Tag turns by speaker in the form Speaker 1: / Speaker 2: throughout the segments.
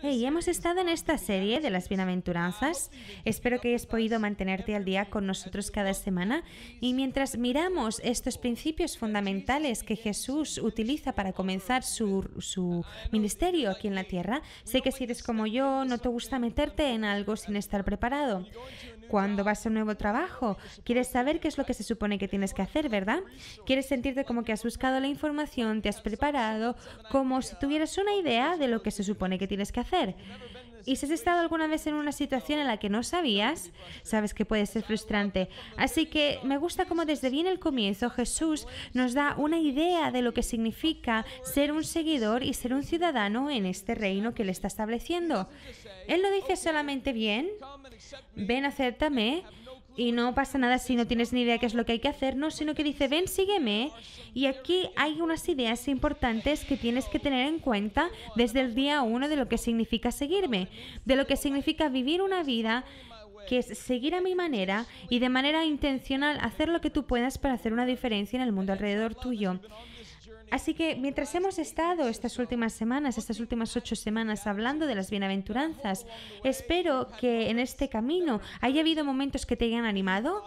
Speaker 1: Hey, hemos estado en esta serie de las bienaventuranzas. Espero que hayas podido mantenerte al día con nosotros cada semana. Y mientras miramos estos principios fundamentales que Jesús utiliza para comenzar su, su ministerio aquí en la tierra, sé que si eres como yo, no te gusta meterte en algo sin estar preparado. Cuando vas a un nuevo trabajo, quieres saber qué es lo que se supone que tienes que hacer, ¿verdad? Quieres sentirte como que has buscado la información, te has preparado, como si tuvieras una idea de lo que se supone que tienes que hacer. Y si has estado alguna vez en una situación en la que no sabías, sabes que puede ser frustrante. Así que me gusta cómo desde bien el comienzo Jesús nos da una idea de lo que significa ser un seguidor y ser un ciudadano en este reino que le está estableciendo. Él lo dice solamente bien, ven, acéptame, y no pasa nada si no tienes ni idea qué es lo que hay que hacer, no, sino que dice, ven, sígueme. Y aquí hay unas ideas importantes que tienes que tener en cuenta desde el día uno de lo que significa seguirme, de lo que significa vivir una vida que es seguir a mi manera y de manera intencional hacer lo que tú puedas para hacer una diferencia en el mundo alrededor tuyo. Así que mientras hemos estado estas últimas semanas, estas últimas ocho semanas hablando de las bienaventuranzas, espero que en este camino haya habido momentos que te hayan animado,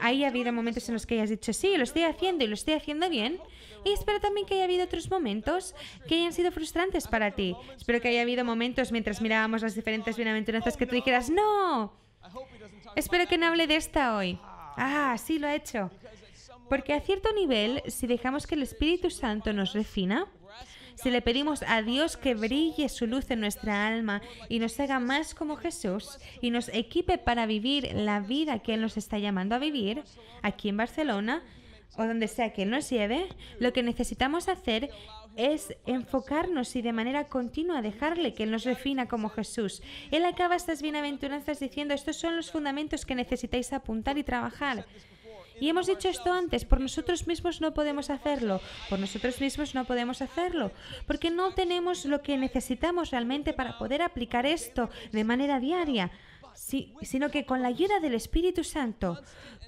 Speaker 1: haya habido momentos en los que hayas dicho, sí, lo estoy haciendo y lo estoy haciendo bien, y espero también que haya habido otros momentos que hayan sido frustrantes para ti. Espero que haya habido momentos mientras mirábamos las diferentes bienaventuranzas que tú dijeras, no, espero que no hable de esta hoy. Ah, sí lo ha hecho. Porque a cierto nivel, si dejamos que el Espíritu Santo nos refina, si le pedimos a Dios que brille su luz en nuestra alma y nos haga más como Jesús y nos equipe para vivir la vida que Él nos está llamando a vivir, aquí en Barcelona o donde sea que Él nos lleve, lo que necesitamos hacer es enfocarnos y de manera continua dejarle que Él nos refina como Jesús. Él acaba estas bienaventuranzas diciendo, estos son los fundamentos que necesitáis apuntar y trabajar. Y hemos dicho esto antes, por nosotros mismos no podemos hacerlo, por nosotros mismos no podemos hacerlo, porque no tenemos lo que necesitamos realmente para poder aplicar esto de manera diaria sino que con la ayuda del Espíritu Santo,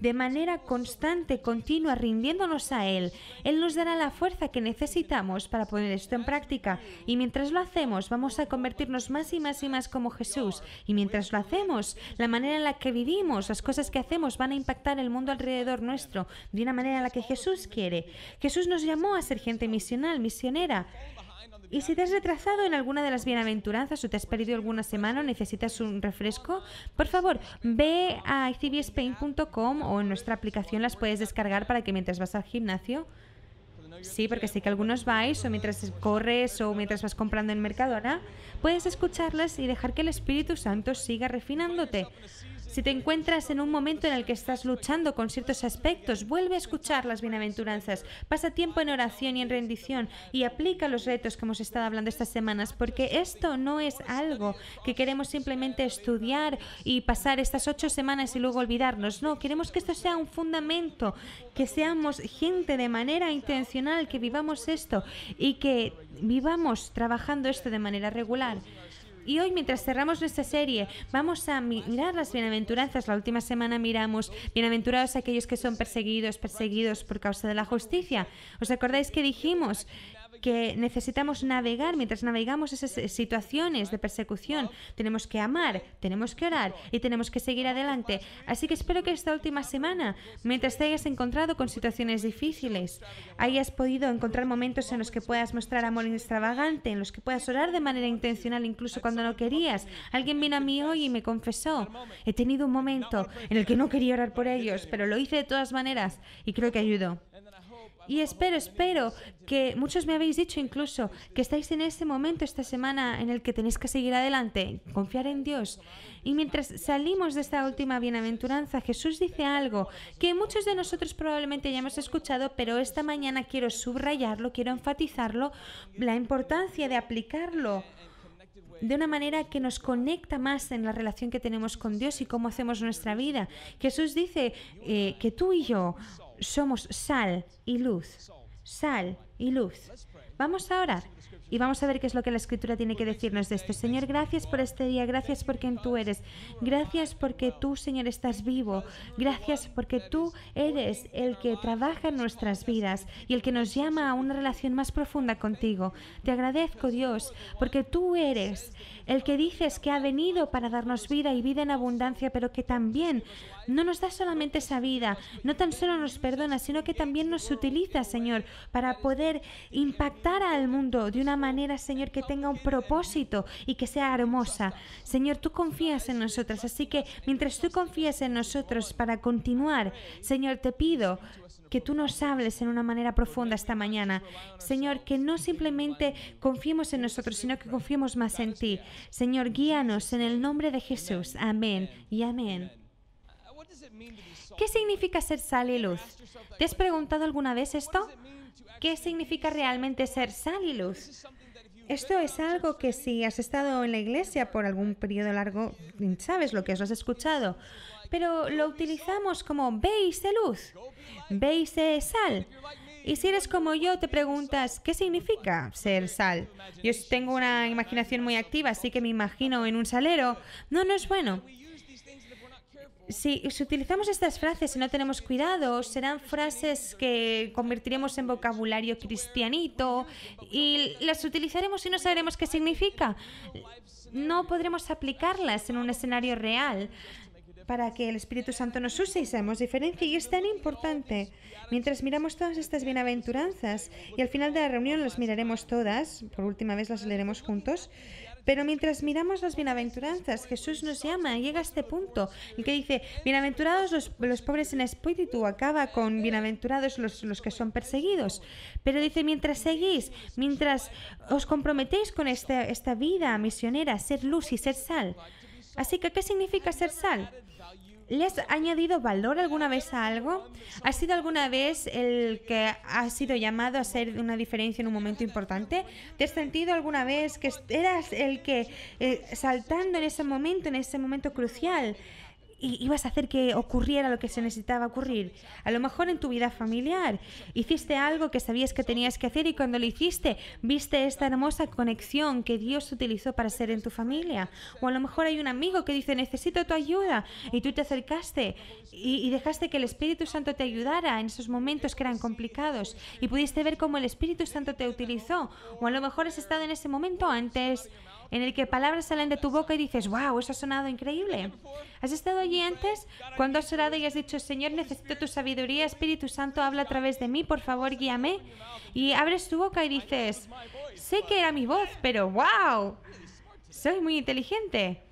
Speaker 1: de manera constante, continua, rindiéndonos a Él, Él nos dará la fuerza que necesitamos para poner esto en práctica. Y mientras lo hacemos, vamos a convertirnos más y más y más como Jesús. Y mientras lo hacemos, la manera en la que vivimos, las cosas que hacemos van a impactar el mundo alrededor nuestro de una manera en la que Jesús quiere. Jesús nos llamó a ser gente misional, misionera. Y si te has retrasado en alguna de las bienaventuranzas o te has perdido alguna semana o necesitas un refresco, por favor, ve a icbspain.com o en nuestra aplicación las puedes descargar para que mientras vas al gimnasio Sí, porque sé que algunos vais o mientras corres o mientras vas comprando en Mercadona, puedes escucharlas y dejar que el Espíritu Santo siga refinándote. Si te encuentras en un momento en el que estás luchando con ciertos aspectos, vuelve a escuchar las bienaventuranzas, pasa tiempo en oración y en rendición y aplica los retos que hemos estado hablando estas semanas, porque esto no es algo que queremos simplemente estudiar y pasar estas ocho semanas y luego olvidarnos. No, queremos que esto sea un fundamento, que seamos gente de manera intencional, que vivamos esto y que vivamos trabajando esto de manera regular. Y hoy, mientras cerramos nuestra serie, vamos a mirar las bienaventuranzas. La última semana miramos bienaventurados aquellos que son perseguidos, perseguidos por causa de la justicia. ¿Os acordáis que dijimos que necesitamos navegar, mientras navegamos esas eh, situaciones de persecución, tenemos que amar, tenemos que orar y tenemos que seguir adelante. Así que espero que esta última semana, mientras te hayas encontrado con situaciones difíciles, hayas podido encontrar momentos en los que puedas mostrar amor extravagante, en los que puedas orar de manera intencional incluso cuando no querías. Alguien vino a mí hoy y me confesó, he tenido un momento en el que no quería orar por ellos, pero lo hice de todas maneras y creo que ayudó. Y espero, espero que muchos me habéis dicho incluso que estáis en ese momento esta semana en el que tenéis que seguir adelante, confiar en Dios. Y mientras salimos de esta última bienaventuranza, Jesús dice algo que muchos de nosotros probablemente ya hemos escuchado, pero esta mañana quiero subrayarlo, quiero enfatizarlo, la importancia de aplicarlo de una manera que nos conecta más en la relación que tenemos con Dios y cómo hacemos nuestra vida. Jesús dice eh, que tú y yo somos sal y luz. Sal y luz. Vamos a orar y vamos a ver qué es lo que la escritura tiene que decirnos de esto. Señor, gracias por este día, gracias por quien tú eres, gracias porque tú, Señor, estás vivo, gracias porque tú eres el que trabaja en nuestras vidas y el que nos llama a una relación más profunda contigo. Te agradezco, Dios, porque tú eres el que dices que ha venido para darnos vida y vida en abundancia, pero que también no nos da solamente esa vida, no tan solo nos perdona, sino que también nos utiliza, Señor, para poder impactar al mundo de una manera, Señor, que tenga un propósito y que sea hermosa. Señor, tú confías en nosotros, así que mientras tú confías en nosotros para continuar, Señor, te pido que tú nos hables en una manera profunda esta mañana. Señor, que no simplemente confiemos en nosotros, sino que confiemos más en ti. Señor, guíanos en el nombre de Jesús. Amén y amén. ¿Qué significa ser sal y luz? ¿Te has preguntado alguna vez esto? ¿Qué significa realmente ser sal y luz? Esto es algo que si has estado en la iglesia por algún periodo largo, sabes lo que has escuchado. Pero lo utilizamos como veis de luz, veis de sal. Y si eres como yo, te preguntas, ¿qué significa ser sal? Yo tengo una imaginación muy activa, así que me imagino en un salero. No, no es bueno. Si, utilizamos estas frases y no tenemos cuidado, serán frases que convertiremos en vocabulario cristianito y las utilizaremos y no sabremos qué significa. No podremos aplicarlas en un escenario real para que el Espíritu Santo nos use y seamos diferencia. Y es tan importante. Mientras miramos todas estas bienaventuranzas, y al final de la reunión las miraremos todas, por última vez las leeremos juntos, pero mientras miramos las bienaventuranzas, Jesús nos llama, llega a este punto, en que dice, bienaventurados los, pobres en espíritu, acaba con bienaventurados los, que son perseguidos. Pero dice, mientras seguís, mientras os comprometéis con esta, esta vida misionera, ser luz y ser sal. Así que, ¿qué significa ser sal? ¿Le has añadido valor alguna vez a algo? ¿Has sido alguna vez el que ha sido llamado a ser una diferencia en un momento importante? ¿Te has sentido alguna vez que eras el que eh, saltando en ese momento, en ese momento crucial, y ibas a hacer que ocurriera lo que se necesitaba ocurrir. A lo mejor en tu vida familiar hiciste algo que sabías que tenías que hacer y cuando lo hiciste viste esta hermosa conexión que Dios utilizó para ser en tu familia. O a lo mejor hay un amigo que dice necesito tu ayuda y tú te acercaste y, y dejaste que el Espíritu Santo te ayudara en esos momentos que eran complicados y pudiste ver cómo el Espíritu Santo te utilizó. O a lo mejor has estado en ese momento antes en el que palabras salen de tu boca y dices, wow, eso ha sonado increíble. ¿Has estado allí antes? Cuando has orado y has dicho, Señor, necesito tu sabiduría, Espíritu Santo, habla a través de mí, por favor, guíame. Y abres tu boca y dices, sé que era mi voz, pero wow, soy muy inteligente.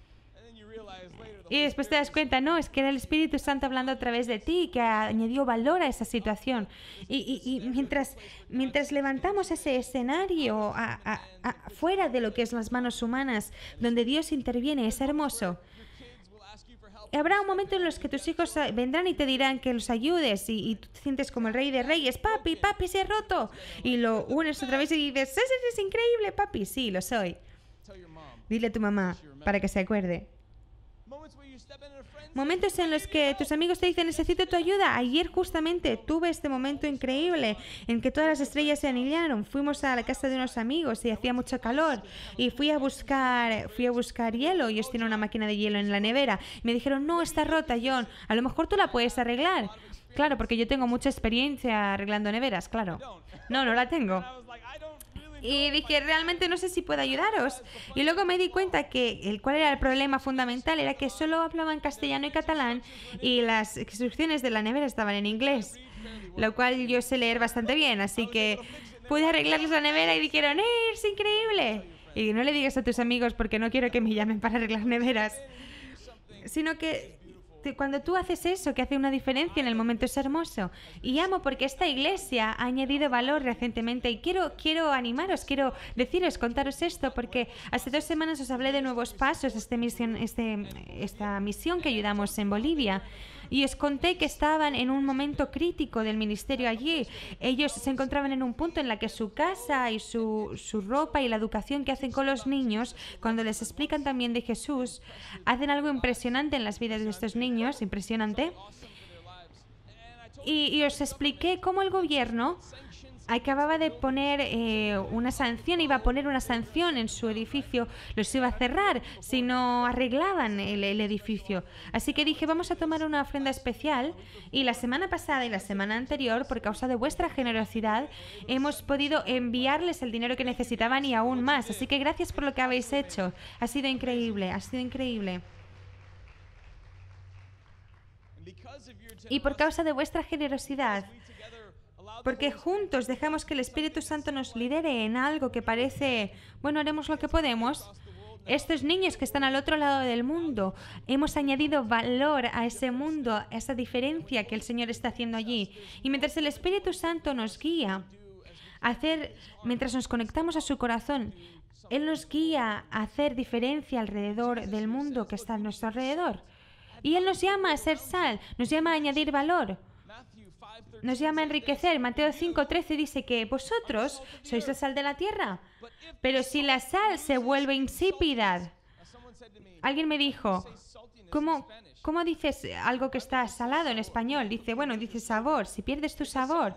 Speaker 1: Y después te das cuenta, no, es que era el Espíritu Santo hablando a través de ti, que añadió valor a esa situación. Y, y, mientras, mientras levantamos ese escenario fuera de lo que es las manos humanas, donde Dios interviene, es hermoso habrá un momento en los que tus hijos eh, vendrán y te dirán que los ayudes y, y, tú te sientes como el rey de reyes, papi, papi, se ha roto. Y lo unes otra vez y dices, es increíble, papi! Sí, lo soy. Dile a tu mamá para que se acuerde. Momentos en los que tus amigos te dicen necesito tu ayuda. Ayer justamente tuve este momento increíble en que todas las estrellas se anillaron. Fuimos a la casa de unos amigos y hacía mucho calor y fui a buscar fui a buscar hielo. Ellos tienen una máquina de hielo en la nevera. Me dijeron no está rota, John. A lo mejor tú la puedes arreglar. Claro, porque yo tengo mucha experiencia arreglando neveras, claro. No, no la tengo y dije, realmente no sé si puedo ayudaros. Y luego me di cuenta que el cuál era el problema fundamental era que solo hablaban castellano y catalán y las instrucciones de la nevera estaban en inglés, lo cual yo sé leer bastante bien, así que pude arreglar la nevera y dijeron, ¡eh, es increíble! Y no le digas a tus amigos porque no quiero que me llamen para arreglar neveras, sino que cuando tú haces eso, que hace una diferencia en el momento, es hermoso. Y amo porque esta iglesia ha añadido valor recientemente y quiero, quiero animaros, quiero deciros, contaros esto, porque hace dos semanas os hablé de nuevos pasos, este misión, este, esta misión que ayudamos en Bolivia y os conté que estaban en un momento crítico del ministerio allí. Ellos se encontraban en un punto en la que su casa y su, su ropa y la educación que hacen con los niños, cuando les explican también de Jesús, hacen algo impresionante en las vidas de estos niños, impresionante. Y, y os expliqué cómo el gobierno acababa de poner eh, una sanción, iba a poner una sanción en su edificio, los iba a cerrar si no arreglaban el, el, edificio. Así que dije, vamos a tomar una ofrenda especial y la semana pasada y la semana anterior, por causa de vuestra generosidad, hemos podido enviarles el dinero que necesitaban y aún más. Así que gracias por lo que habéis hecho. Ha sido increíble, ha sido increíble. Y por causa de vuestra generosidad, porque juntos dejamos que el Espíritu Santo nos lidere en algo que parece, bueno, haremos lo que podemos. Estos niños que están al otro lado del mundo, hemos añadido valor a ese mundo, a esa diferencia que el Señor está haciendo allí. Y mientras el Espíritu Santo nos guía, hacer, mientras nos conectamos a su corazón, Él nos guía a hacer diferencia alrededor del mundo que está a nuestro alrededor. Y Él nos llama a ser sal, nos llama a añadir valor nos llama a enriquecer. Mateo 5:13 dice que vosotros sois la sal de la tierra, pero si la sal se vuelve insípida, alguien me dijo, ¿cómo, ¿cómo dices algo que está salado en español? Dice, bueno, dice sabor, si pierdes tu sabor.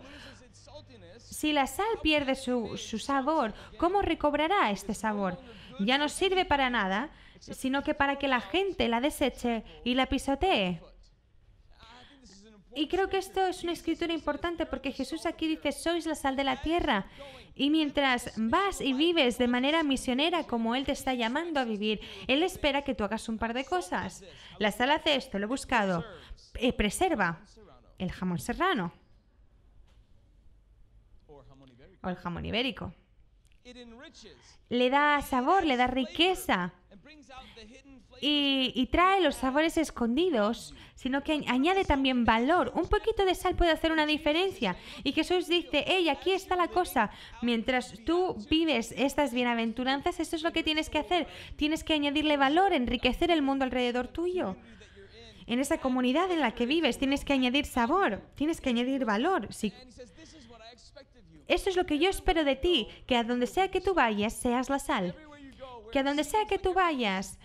Speaker 1: Si la sal pierde su, su sabor, ¿cómo recobrará este sabor? Ya no sirve para nada, sino que para que la gente la deseche y la pisotee. Y creo que esto es una escritura importante porque Jesús aquí dice, sois la sal de la tierra. Y mientras vas y vives de manera misionera como Él te está llamando a vivir, Él espera que tú hagas un par de cosas. La sal hace esto, lo he buscado. Eh, preserva el jamón serrano o el jamón ibérico.
Speaker 2: Le da sabor, le da riqueza
Speaker 1: y, trae los sabores escondidos, sino que añade también valor. Un poquito de sal puede hacer una diferencia. Y Jesús dice, hey, aquí está la cosa. Mientras tú vives estas bienaventuranzas, esto es lo que tienes que hacer. Tienes que añadirle valor, enriquecer el mundo alrededor tuyo. En esa comunidad en la que vives tienes que añadir sabor, tienes que añadir valor. sí eso es lo que yo espero de ti, que a donde sea que tú vayas seas la sal. Que a donde sea que tú vayas,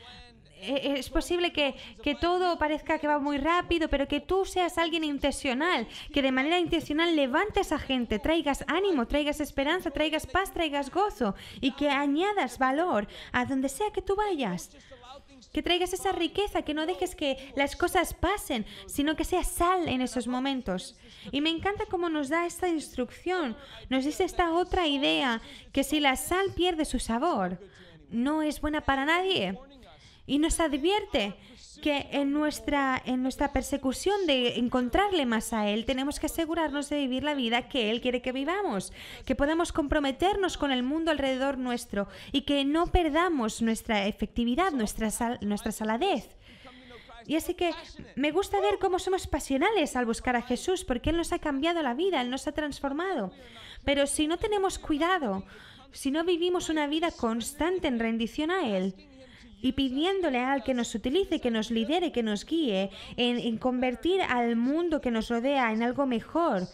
Speaker 1: e, e, es posible que, que todo parezca que va muy rápido, pero que tú seas alguien intencional, que de manera intencional levantes a gente, traigas ánimo, traigas esperanza, traigas paz, traigas gozo y que añadas valor a donde sea que tú vayas. Que traigas esa riqueza, que no dejes que las cosas pasen, sino que sea sal en esos momentos. Y me encanta cómo nos da esta instrucción, nos dice esta otra idea, que si la sal pierde su sabor, no es buena para nadie. Y nos advierte que en nuestra, en nuestra persecución de encontrarle más a Él, tenemos que asegurarnos de vivir la vida que Él quiere que vivamos, que podamos comprometernos con el mundo alrededor nuestro y que no perdamos nuestra efectividad, nuestra, nuestra saladez. Y así que me gusta ver cómo somos pasionales al buscar a Jesús, porque Él nos ha cambiado la vida, Él nos ha transformado. Pero si no tenemos cuidado, si no vivimos una vida constante en rendición a Él, y pidiéndole al que nos utilice, que nos lidere, que nos guíe, en, convertir al mundo que nos rodea en algo mejor,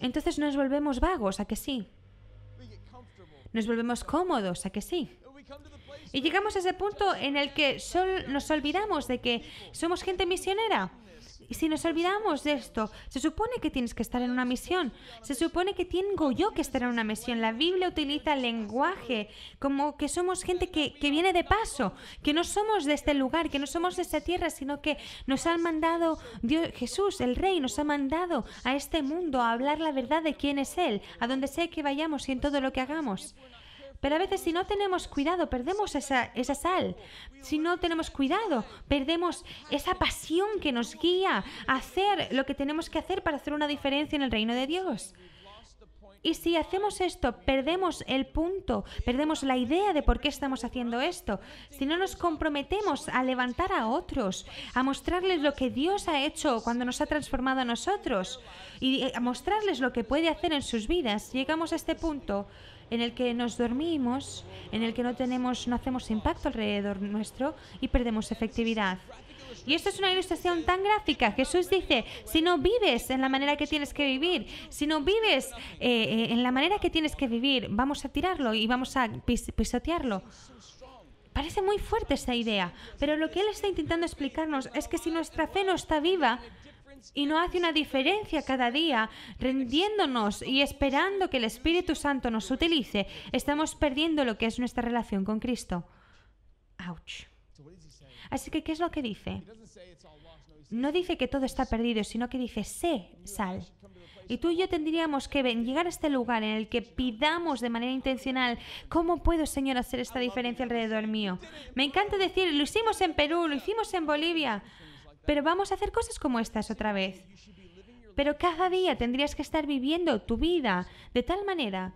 Speaker 1: entonces nos volvemos vagos, ¿a que sí? Nos volvemos cómodos, ¿a que sí? Y llegamos a ese punto en el que nos olvidamos de que somos gente misionera. Y si nos olvidamos de esto, se supone que tienes que estar en una misión. Se supone que tengo yo que estar en una misión. La Biblia utiliza lenguaje como que somos gente que, viene de paso, que no somos de este lugar, que no somos de esta tierra, sino que nos han mandado Dios, Jesús, el Rey, nos ha mandado a este mundo a hablar la verdad de quién es Él, a donde sea que vayamos y en todo lo que hagamos. Pero a veces si no tenemos cuidado, perdemos esa, sal. Si no tenemos cuidado, perdemos esa pasión que nos guía a hacer lo que tenemos que hacer para hacer una diferencia en el reino de Dios. Y si hacemos esto, perdemos el punto, perdemos la idea de por qué estamos haciendo esto. Si no nos comprometemos a levantar a otros, a mostrarles lo que Dios ha hecho cuando nos ha transformado a nosotros y eh, a mostrarles lo que puede hacer en sus vidas, llegamos a este punto en el que nos dormimos, en el que no, tenemos, no hacemos impacto alrededor nuestro y perdemos efectividad. Y esto es una ilustración tan gráfica. Jesús dice, si no vives en la manera que tienes que vivir, si no vives eh, eh, en la manera que tienes que vivir, vamos a tirarlo y vamos a pisotearlo. Parece muy fuerte esa idea, pero lo que él está intentando explicarnos es que si nuestra fe no está viva, y no hace una diferencia cada día, rindiéndonos y esperando que el Espíritu Santo nos utilice, estamos perdiendo lo que es nuestra relación con Cristo. ¡Auch! Así que, ¿qué es lo que dice? No dice que todo está perdido, sino que dice, sé, sal. Y tú y yo tendríamos que llegar a este lugar en el que pidamos de manera intencional, ¿cómo puedo, Señor, hacer esta diferencia alrededor mío? Me encanta decir, lo hicimos en Perú, lo hicimos en Bolivia. Pero vamos a hacer cosas como estas otra vez. Pero cada día tendrías que estar viviendo tu vida de tal manera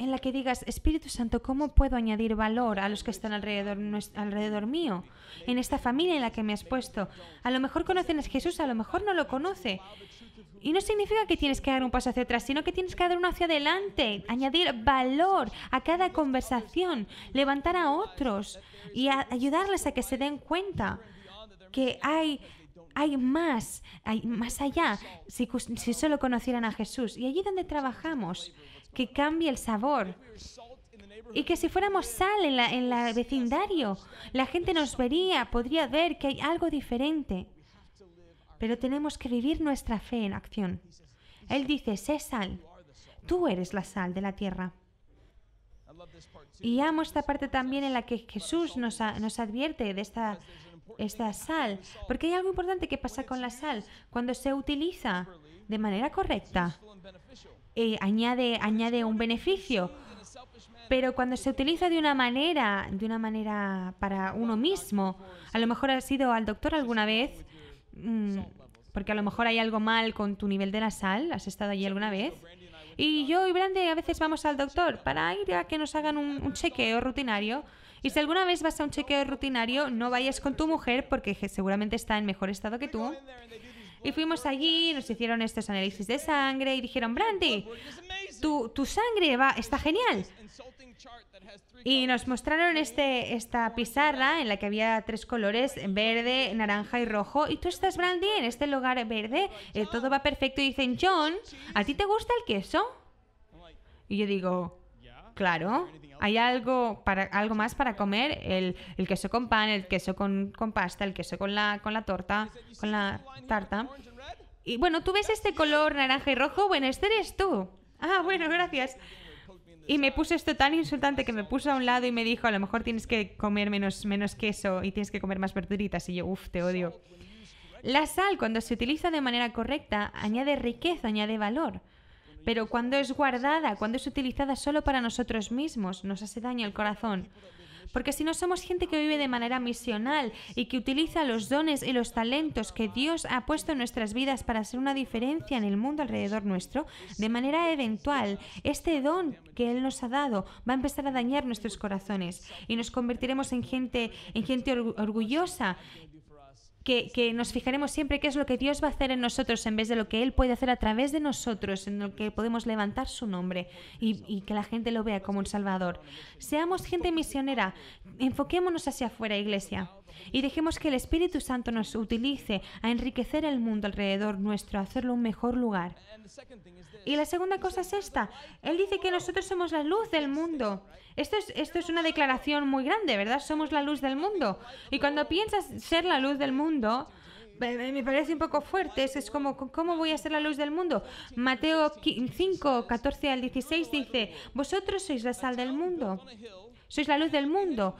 Speaker 1: en la que digas, Espíritu Santo, ¿cómo puedo añadir valor a los que están alrededor, alrededor mío? En esta familia en la que me has puesto. A lo mejor conocen a Jesús, a lo mejor no lo conoce. Y no significa que tienes que dar un paso hacia atrás, sino que tienes que dar uno hacia adelante, añadir valor a cada conversación, levantar a otros y ayudarles a que se den cuenta que hay, hay más, hay más allá, si, solo conocieran a Jesús. Y allí donde trabajamos, que cambie el sabor. Y que si fuéramos sal en la, en vecindario, la gente nos vería, podría ver que hay algo diferente. Pero tenemos que vivir nuestra fe en acción. Él dice, sé sal. Tú eres la sal de la tierra. Y amo esta parte también en la que Jesús nos, nos advierte de esta esta sal, porque hay algo importante que pasa con la sal cuando se utiliza de manera correcta. Eh, añade, añade un beneficio, pero cuando se utiliza de una manera, de una manera para uno mismo, a lo mejor has ido al doctor alguna vez, mm, porque a lo mejor hay algo mal con tu nivel de la sal, has estado allí alguna vez. Y yo y Brande a veces vamos al doctor para ir a que nos hagan un chequeo rutinario y si alguna vez vas a un chequeo rutinario, no vayas con tu mujer porque seguramente está en mejor estado que tú. Y fuimos allí, nos hicieron estos análisis de sangre y dijeron, Brandy, tu, tu sangre va, está genial. Y nos mostraron este, esta pizarra en la que había tres colores, verde, naranja y rojo. Y tú estás, Brandy, en este lugar verde, eh, todo va perfecto. Y dicen, John, ¿a ti te gusta el queso? Y yo digo, claro. Hay algo, para, algo más para comer, el, el queso con pan, el queso con, pasta, el queso con la, con la torta, con la tarta. Y bueno, tú ves este color naranja y rojo, bueno, este eres tú. Ah, bueno, gracias. Y me puso esto tan insultante que me puso a un lado y me dijo, a lo mejor tienes que comer menos, menos queso y tienes que comer más verduritas. Y yo, uff, te odio. La sal, cuando se utiliza de manera correcta, añade riqueza, añade valor pero cuando es guardada, cuando es utilizada solo para nosotros mismos, nos hace daño el corazón. Porque si no somos gente que vive de manera misional y que utiliza los dones y los talentos que Dios ha puesto en nuestras vidas para hacer una diferencia en el mundo alrededor nuestro, de manera eventual, este don que Él nos ha dado va a empezar a dañar nuestros corazones y nos convertiremos en gente, en gente orgullosa que, nos fijaremos siempre qué es lo que Dios va a hacer en nosotros en vez de lo que Él puede hacer a través de nosotros, en lo que podemos levantar su nombre y que la gente lo vea como un Salvador. Seamos gente misionera, enfoquémonos hacia afuera, iglesia y dejemos que el Espíritu Santo nos utilice a enriquecer el mundo alrededor nuestro, a hacerlo un mejor lugar. Y la segunda cosa es esta. Él dice que nosotros somos la luz del mundo. Esto es, esto es una declaración muy grande, ¿verdad? Somos la luz del mundo. Y cuando piensas ser la luz del mundo, me parece un poco fuerte, es, es como, ¿cómo voy a ser la luz del mundo? Mateo 5, 14 al 16 dice, vosotros sois la sal del mundo, sois la luz del mundo.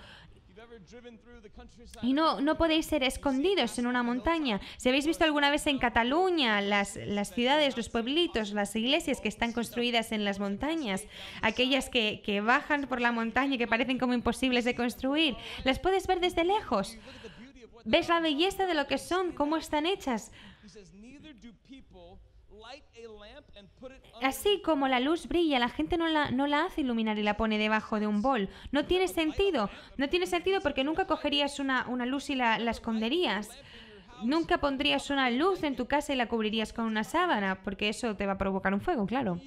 Speaker 1: Y no, no podéis ser escondidos en una montaña. Si habéis visto alguna vez en Cataluña las, ciudades, los pueblitos, las iglesias que están construidas en las montañas, aquellas que, que bajan por la montaña y que parecen como imposibles de construir, las puedes ver desde lejos. Ves la belleza de lo que son, cómo están hechas. Así como la luz brilla, la gente no la, no la, hace iluminar y la pone debajo de un bol. No tiene sentido. No tiene sentido porque nunca cogerías una, luz y la, esconderías. Nunca pondrías una luz en tu casa y la cubrirías con una sábana, porque eso te va a provocar un fuego, claro.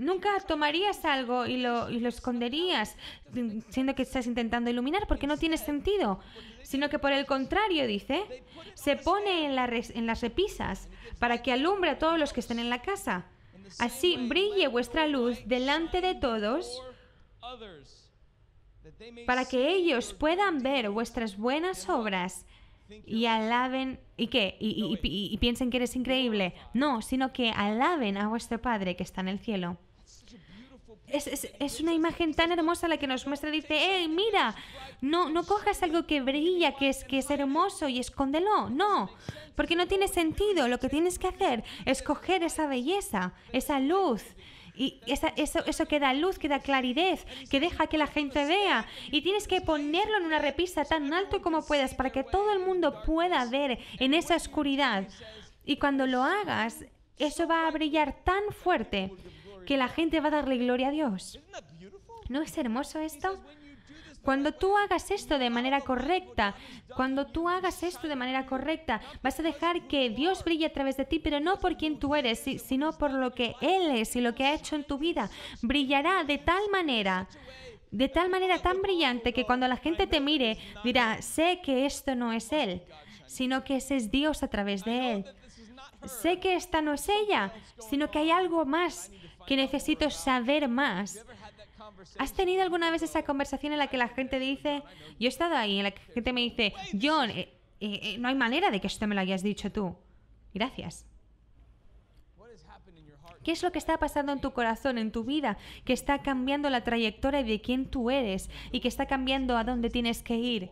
Speaker 1: Nunca tomarías algo y lo, esconderías, siendo que estás intentando iluminar, porque no tiene sentido. Sino que por el contrario, dice, se pone en, en las repisas para que alumbre a todos los que estén en la casa. Así brille vuestra luz delante de todos
Speaker 2: para que ellos
Speaker 1: puedan ver vuestras buenas obras y alaben y qué y piensen que eres increíble no sino que alaben a vuestro padre que está en el cielo es, una imagen tan hermosa la que nos muestra. Dice, ¡eh, mira, no, no cojas algo que brilla, que es, que es hermoso y escóndelo. No, porque no tiene sentido. Lo que tienes que hacer es coger esa belleza, esa luz. Y eso, eso que da luz, que da claridad, que deja que la gente vea. Y tienes que ponerlo en una repisa tan alto como puedas para que todo el mundo pueda ver en esa oscuridad. Y cuando lo hagas, eso va a brillar tan fuerte que la gente va a darle gloria a Dios. ¿No es hermoso esto? Cuando tú hagas esto de manera correcta, cuando tú hagas esto de manera correcta, vas a dejar que Dios brille a través de ti, pero no por quien tú eres, sino por lo que Él es y lo que ha hecho en tu vida. Brillará de tal manera, de tal manera tan brillante que cuando la gente te mire, dirá, sé que esto no es Él, sino que ese es Dios a través de Él. Sé que esta no es ella, sino que hay algo más que necesito saber más. ¿Has tenido alguna vez esa conversación en la que la gente dice, yo he estado ahí, en la que la gente me dice, John, eh, eh, eh, no hay manera de que esto me lo hayas dicho tú? Gracias. ¿Qué es lo que está pasando en tu corazón, en tu vida, que está cambiando la trayectoria de quién tú eres y que está cambiando a dónde tienes que ir?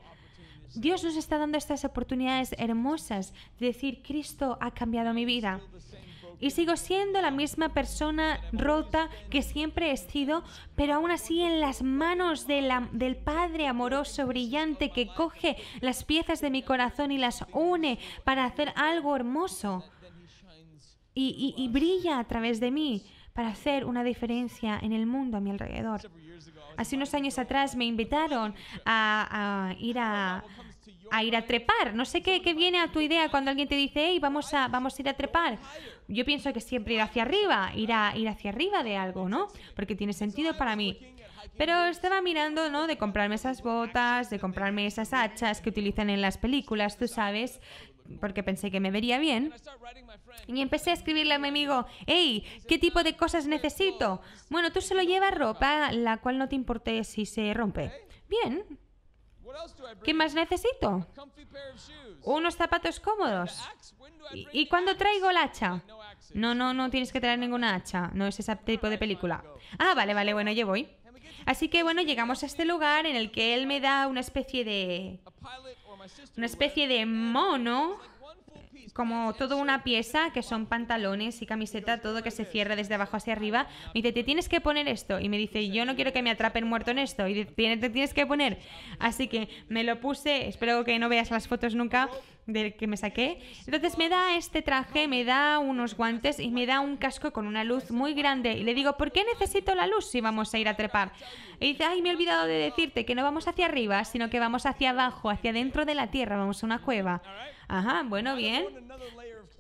Speaker 1: Dios nos está dando estas oportunidades hermosas de decir, Cristo ha cambiado mi vida y sigo siendo la misma persona rota que siempre he sido, pero aún así en las manos de del Padre amoroso, brillante, que coge las piezas de mi corazón y las une para hacer algo hermoso. Y, brilla a través de mí para hacer una diferencia en el mundo a mi alrededor. Hace unos años atrás me invitaron a ir a, a ir a trepar. No sé qué, qué viene a tu idea cuando alguien te dice, hey, vamos a, vamos a ir a trepar. Yo pienso que siempre ir hacia arriba, ir, a, ir hacia arriba de algo, ¿no? Porque tiene sentido para mí. Pero estaba mirando, ¿no? De comprarme esas botas, de comprarme esas hachas que utilizan en las películas, tú sabes, porque pensé que me vería bien. Y empecé a escribirle a mi amigo, hey, ¿qué tipo de cosas necesito? Bueno, tú solo llevas ropa, la cual no te importe si se rompe. Bien,
Speaker 2: ¿Qué más necesito? Unos
Speaker 1: zapatos cómodos. ¿Y, cuándo traigo el hacha? No, no, no tienes que traer ninguna hacha. No es ese tipo de película. Ah, vale, vale, bueno, yo voy. Así que bueno, llegamos a este lugar en el que él me da una especie de... Una especie de mono como toda una pieza, que son pantalones y camiseta, todo que se cierra desde abajo hacia arriba. Me dice, te tienes que poner esto. Y me dice, yo no quiero que me atrapen muerto en esto. Y te tienes que poner. Así que me lo puse, espero que no veas las fotos nunca del que me saqué. Entonces me da este traje, me da unos guantes y me da un casco con una luz muy grande. Y le digo, ¿por qué necesito la luz si vamos a ir a trepar? Y dice, ay, me he olvidado de decirte que no vamos hacia arriba, sino que vamos hacia abajo, hacia dentro de la tierra, vamos a una cueva. Ajá, bueno, bien.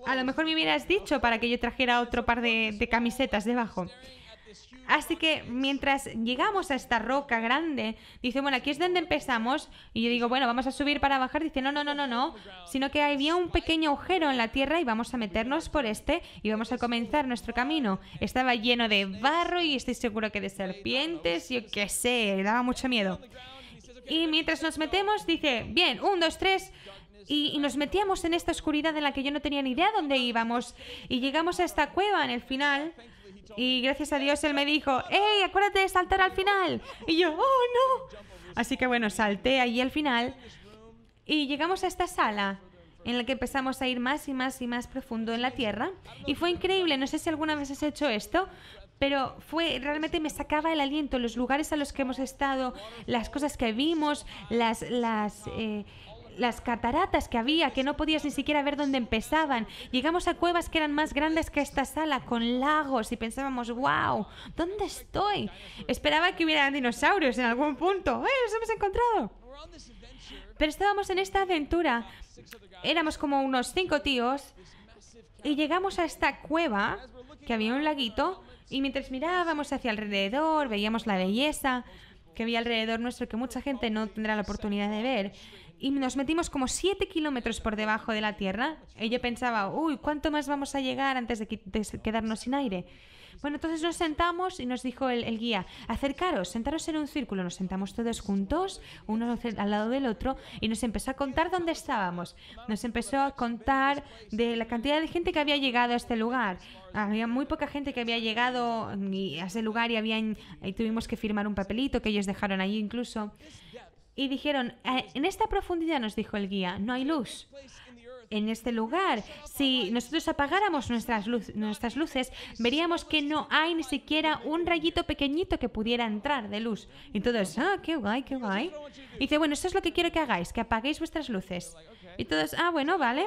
Speaker 1: A lo mejor me hubieras dicho para que yo trajera otro par de, de camisetas debajo. Así que mientras llegamos a esta roca grande, dice, bueno, aquí es donde empezamos. Y yo digo, bueno, vamos a subir para bajar. Dice, no, no, no, no, no. Sino que había un pequeño agujero en la tierra y vamos a meternos por este y vamos a comenzar nuestro camino. Estaba lleno de barro y estoy seguro que de serpientes, yo qué sé, daba mucho miedo. Y mientras nos metemos, dice, bien, un, dos, tres. Y, y, nos metíamos en esta oscuridad en la que yo no tenía ni idea dónde íbamos. Y llegamos a esta cueva en el final. Y gracias a Dios él me dijo, ¡Ey, acuérdate de saltar al final! Y yo, ¡oh, no! Así que bueno, salté allí al final y llegamos a esta sala en la que empezamos a ir más y más y más profundo en la tierra. Y fue increíble, no sé si alguna vez has hecho esto, pero fue realmente me sacaba el aliento los lugares a los que hemos estado, las cosas que vimos, las, las eh, las cataratas que había, que no podías ni siquiera ver dónde empezaban. Llegamos a cuevas que eran más grandes que esta sala, con lagos, y pensábamos, wow, ¿dónde estoy? Esperaba que hubieran dinosaurios en algún punto. ¡Eh, ¡los hemos encontrado! Pero estábamos en esta aventura. Éramos como unos cinco tíos y llegamos a esta cueva, que había un laguito, y mientras mirábamos hacia alrededor, veíamos la belleza que había alrededor nuestro que mucha gente no tendrá la oportunidad de ver y nos metimos como siete kilómetros por debajo de la tierra. Ella pensaba, uy, ¿cuánto más vamos a llegar antes de, quedarnos sin aire? Bueno, entonces nos sentamos y nos dijo el, guía, acercaros, sentaros en un círculo, nos sentamos todos juntos, uno al lado del otro, y nos empezó a contar dónde estábamos, nos empezó a contar de la cantidad de gente que había llegado a este lugar. Había muy poca gente que había llegado mm, a ese lugar y, habían, y tuvimos que firmar un papelito que ellos dejaron allí incluso y dijeron, eh, en esta profundidad nos dijo el guía, no hay luz. En este lugar, si nosotros apagáramos nuestras, luz, nuestras luces, veríamos que no hay ni siquiera un rayito pequeñito que pudiera entrar de luz. Y todos, ah, qué guay, qué guay. dice, bueno, eso es lo que quiero que hagáis, que apaguéis vuestras luces. Y todos, ah, bueno, vale.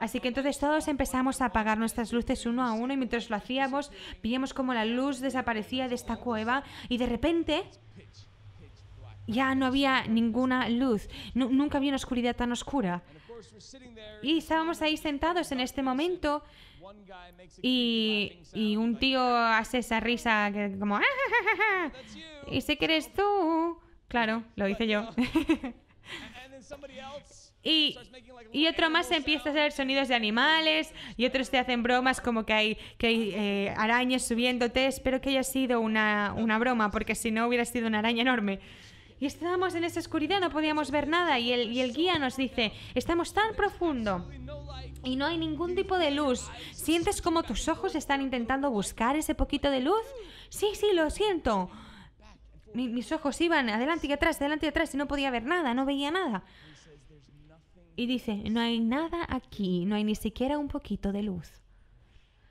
Speaker 1: Así que entonces todos empezamos a apagar nuestras luces uno a uno y mientras lo hacíamos, veíamos como la luz desaparecía de esta cueva y de repente ya no había ninguna luz, nunca había una oscuridad tan oscura. Y estábamos ahí sentados en este momento y, un tío hace esa risa como, ah, y sé que eres tú. Claro, lo hice yo. Y, otro más empieza a hacer sonidos de animales y otros te hacen bromas como que hay, que hay eh, arañas subiéndote. Espero que haya sido una, una broma porque si no hubiera sido una araña enorme. Y estábamos en esa oscuridad, no podíamos ver nada. Y el, guía nos dice, estamos tan profundo y no hay ningún tipo de luz. ¿Sientes como tus ojos están intentando buscar ese poquito de luz? Sí, sí, lo siento. mis ojos iban adelante y atrás, adelante y atrás y no podía ver nada, no veía nada. Y dice, no hay nada aquí, no hay ni siquiera un poquito de luz.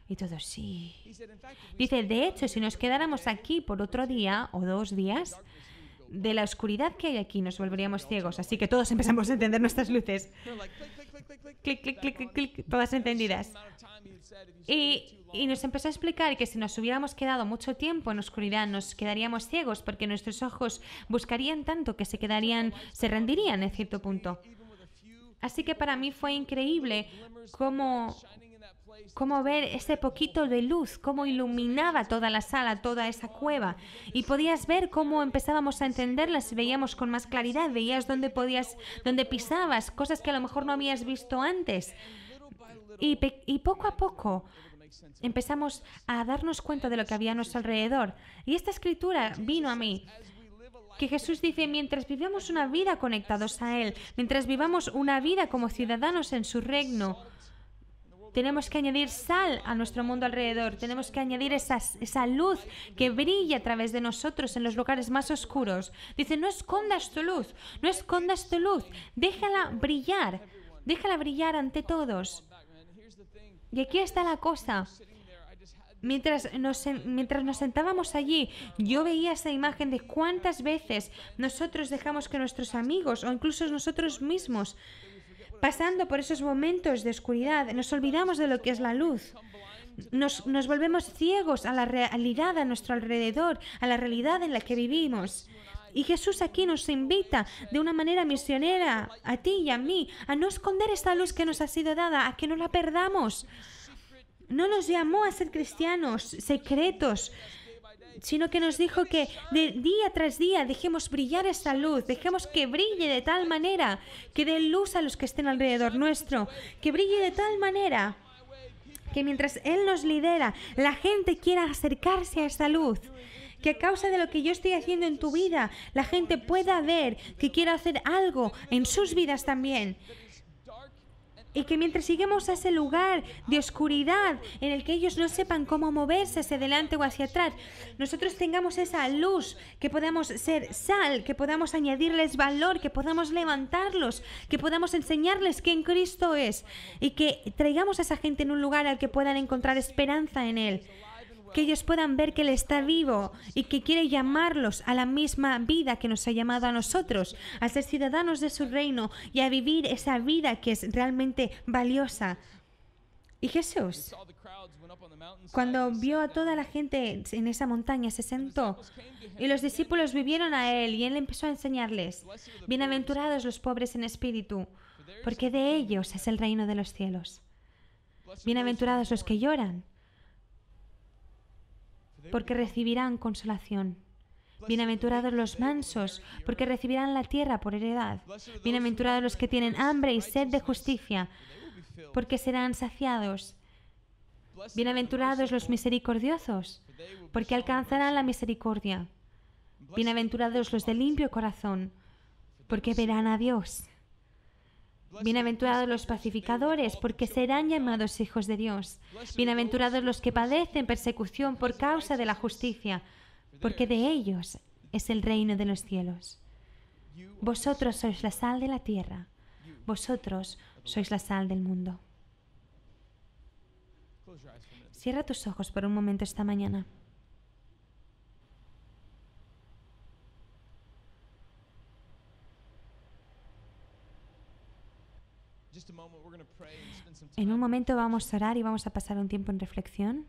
Speaker 1: Y todo sí. Dice, de hecho, si nos quedáramos aquí por otro día o dos días, de la oscuridad que hay aquí nos volveríamos ciegos, así que todos empezamos a entender nuestras luces. Clic, clic, clic, clic, todas encendidas. Y, y nos empezó a explicar que si nos hubiéramos quedado mucho tiempo en oscuridad nos quedaríamos ciegos porque nuestros ojos buscarían tanto que se quedarían, se rendirían en cierto punto. Así que para mí fue increíble cómo, cómo ver ese poquito de luz, cómo iluminaba toda la sala, toda esa cueva. Y podías ver cómo empezábamos a entenderlas veíamos con más claridad, veías dónde podías, dónde pisabas, cosas que a lo mejor no habías visto antes. Y, y poco a poco empezamos a darnos cuenta de lo que había a nuestro alrededor. Y esta escritura vino a mí que Jesús dice, mientras vivamos una vida conectados a Él, mientras vivamos una vida como ciudadanos en su reino, tenemos que añadir sal a nuestro mundo alrededor, tenemos que añadir esa luz que brilla a través de nosotros en los lugares más oscuros. Dice, no escondas tu luz, no escondas tu luz, déjala brillar, déjala brillar ante todos. Y aquí está la cosa. Mientras mientras nos sentábamos allí, yo veía esa imagen de cuántas veces nosotros dejamos que nuestros amigos o incluso nosotros mismos pasando por esos momentos de oscuridad, nos olvidamos de lo que es la luz. Nos, volvemos ciegos a la realidad a nuestro alrededor, a la realidad en la que vivimos. Y Jesús aquí nos invita de una manera misionera a ti y a mí a no esconder esta luz que nos ha sido dada, a que no la perdamos. No nos llamó a ser cristianos secretos, sino que nos dijo que de día tras día dejemos brillar esta luz, dejemos que brille de tal manera que dé luz a los que estén alrededor nuestro, que brille de tal manera que mientras Él nos lidera, la gente quiera acercarse a esta luz que a causa de lo que yo estoy haciendo en tu vida, la gente pueda ver que quiero hacer algo en sus vidas también. Y que mientras sigamos a ese lugar de oscuridad en el que ellos no sepan cómo moverse hacia adelante o hacia atrás, nosotros tengamos esa luz, que podamos ser sal, que podamos añadirles valor, que podamos levantarlos, que podamos enseñarles quién Cristo es y que traigamos a esa gente en un lugar al que puedan encontrar esperanza en Él que ellos puedan ver que Él está vivo y que quiere llamarlos a la misma vida que nos ha llamado a nosotros, a ser ciudadanos de su reino y a vivir esa vida que es realmente valiosa. Y Jesús, cuando vio a toda la gente en esa montaña, se sentó y los discípulos vivieron a Él y Él empezó a enseñarles, bienaventurados los pobres en espíritu, porque de ellos es el reino de los cielos. Bienaventurados los que lloran, porque recibirán consolación. Bienaventurados los mansos, porque recibirán la tierra por heredad. Bienaventurados los que tienen hambre y sed de justicia, porque serán saciados. Bienaventurados los misericordiosos, porque alcanzarán la misericordia. Bienaventurados los de limpio corazón, porque verán a Dios. Bienaventurados los pacificadores, porque serán llamados hijos de Dios. Bienaventurados los que padecen persecución por causa de la justicia, porque de ellos es el reino de los cielos. Vosotros sois la sal de la tierra, vosotros sois la sal del mundo. Cierra tus ojos por un momento esta mañana. En un momento vamos a orar y vamos a pasar un tiempo en reflexión.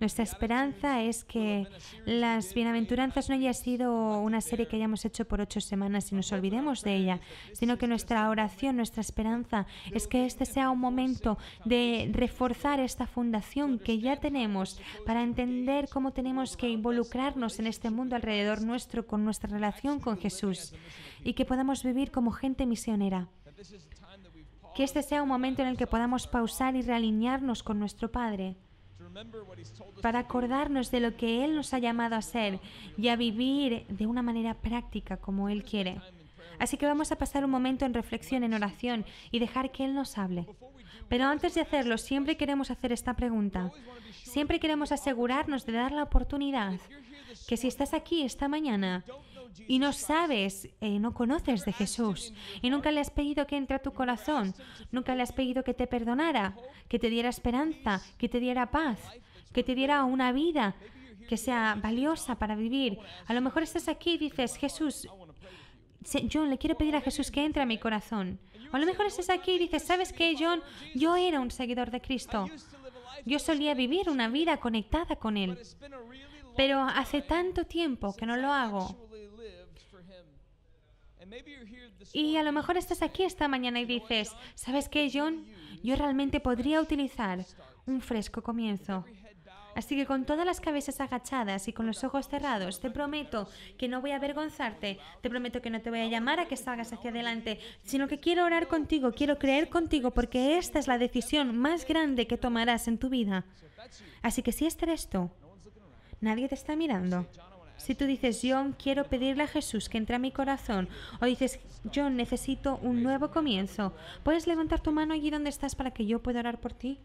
Speaker 1: Nuestra esperanza es que las bienaventuranzas no haya sido una serie que hayamos hecho por ocho semanas y nos olvidemos de ella, sino que nuestra oración, nuestra esperanza es que este sea un momento de reforzar esta fundación que ya tenemos para entender cómo tenemos que involucrarnos en este mundo alrededor nuestro con nuestra relación con Jesús y que podamos vivir como gente misionera que este sea un momento en el que podamos pausar y realinearnos con nuestro Padre para acordarnos de lo que Él nos ha llamado a ser y a vivir de una manera práctica como Él quiere. Así que vamos a pasar un momento en reflexión, en oración y dejar que Él nos hable. Pero antes de hacerlo, siempre queremos hacer esta pregunta. Siempre queremos asegurarnos de dar la oportunidad que si estás aquí esta mañana y no sabes, eh, no conoces de Jesús y nunca le has pedido que entre a tu corazón, nunca le has pedido que te perdonara, que te diera esperanza, que te diera paz, que te diera una vida que sea valiosa para vivir. A lo mejor estás aquí y dices, Jesús, John, le quiero pedir a Jesús que entre a mi corazón. a lo mejor estás aquí y dices, ¿sabes qué, John? Yo era un seguidor de Cristo. Yo solía vivir una vida conectada con Él. Pero hace tanto tiempo que no lo hago y a lo mejor estás aquí esta mañana y dices, ¿sabes qué, John? Yo realmente podría utilizar un fresco comienzo. Así que con todas las cabezas agachadas y con los ojos cerrados, te prometo que no voy a avergonzarte, te prometo que no te voy a llamar a que salgas hacia adelante, sino que quiero orar contigo, quiero creer contigo, porque esta es la decisión más grande que tomarás en tu vida. Así que si este eres tú, nadie te está mirando. Si tú dices, John, quiero pedirle a Jesús que entre a mi corazón, o dices, John, necesito un nuevo comienzo, ¿puedes levantar tu mano allí donde estás para que yo pueda orar por ti?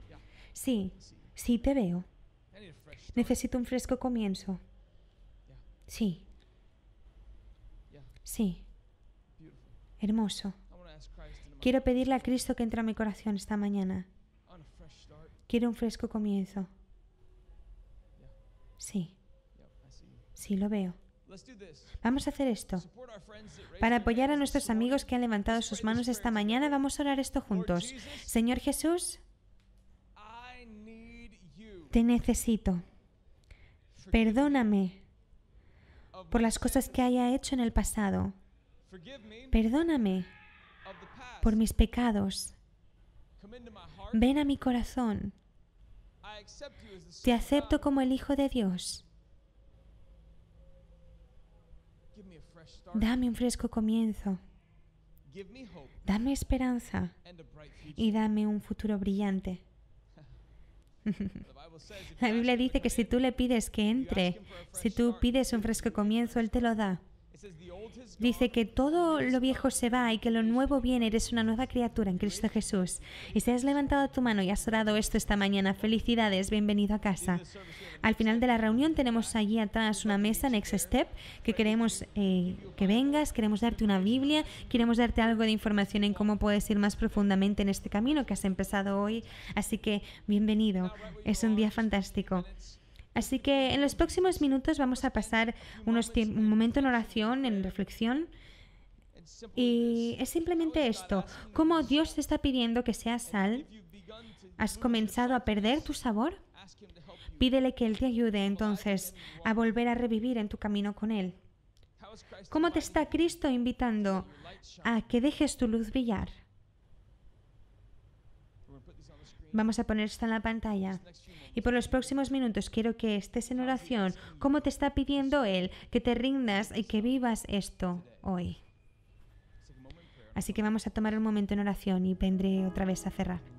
Speaker 1: Sí, sí te veo. Necesito un fresco comienzo. Sí. Sí. Hermoso. Quiero pedirle a Cristo que entre a mi corazón esta mañana. Quiero un fresco comienzo. Sí. Sí, lo veo. Vamos a hacer esto. Para apoyar a nuestros amigos que han levantado sus manos esta mañana, vamos a orar esto juntos. Señor Jesús, te necesito. Perdóname por las cosas que haya hecho en el pasado. Perdóname por mis pecados. Ven a mi corazón. Te acepto como el Hijo de Dios Dame un fresco comienzo. Dame esperanza y dame un futuro brillante. La Biblia dice que si tú le pides que entre, si tú pides un fresco comienzo, Él te lo da. Dice que todo lo viejo se va y que lo nuevo viene, eres una nueva criatura en Cristo Jesús. Y si has levantado tu mano y has orado esto esta mañana, felicidades, bienvenido a casa. Al final de la reunión tenemos allí atrás una mesa Next Step que queremos eh, que vengas, queremos darte una Biblia, queremos darte algo de información en cómo puedes ir más profundamente en este camino que has empezado hoy. Así que bienvenido, es un día fantástico. Así que en los próximos minutos vamos a pasar unos un momento en oración, en reflexión. Y es simplemente esto, cómo Dios te está pidiendo que seas sal. ¿Has comenzado a perder tu sabor? Pídele que Él te ayude entonces a volver a revivir en tu camino con Él. ¿Cómo te está Cristo invitando a que dejes tu luz brillar? Vamos a poner esto en la pantalla. Y por los próximos minutos quiero que estés en oración, como te está pidiendo Él, que te rindas y que vivas esto hoy. Así que vamos a tomar un momento en oración y vendré otra vez a cerrar.